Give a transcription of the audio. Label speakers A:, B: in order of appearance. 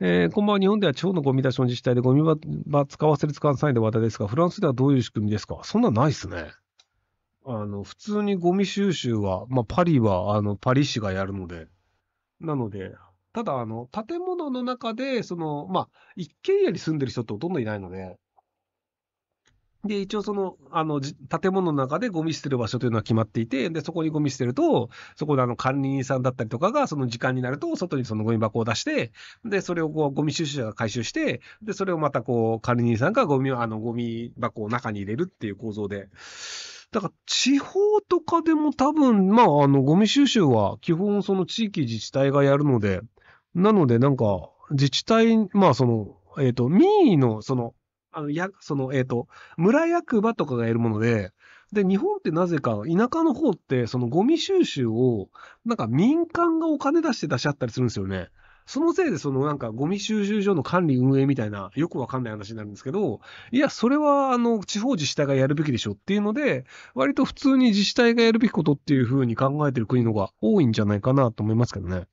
A: えー、こんばんは。日本では地方のゴミ出しの自治体でゴミ場使わせる使わせないで話題ですが、フランスではどういう仕組みですかそんなないっすね。あの、普通にゴミ収集は、まあ、パリは、あの、パリ市がやるので。なので、ただ、あの、建物の中で、その、まあ、一軒家に住んでる人ってほとんどいないので、で、一応その、あの、建物の中でゴミ捨てる場所というのは決まっていて、で、そこにゴミ捨てると、そこであの管理人さんだったりとかが、その時間になると、外にそのゴミ箱を出して、で、それをこう、ゴミ収集者が回収して、で、それをまたこう、管理人さんがゴミを、あの、ゴミ箱を中に入れるっていう構造で。だから、地方とかでも多分、まあ、あの、ゴミ収集は基本その地域自治体がやるので、なのでなんか、自治体、まあその、えっ、ー、と、民意のその、あの、や、その、えっ、ー、と、村役場とかがやるもので、で、日本ってなぜか、田舎の方って、そのゴミ収集を、なんか民間がお金出して出し合ったりするんですよね。そのせいで、そのなんか、ゴミ収集所の管理運営みたいな、よくわかんない話になるんですけど、いや、それは、あの、地方自治体がやるべきでしょっていうので、割と普通に自治体がやるべきことっていうふうに考えてる国のが多いんじゃないかなと思いますけどね。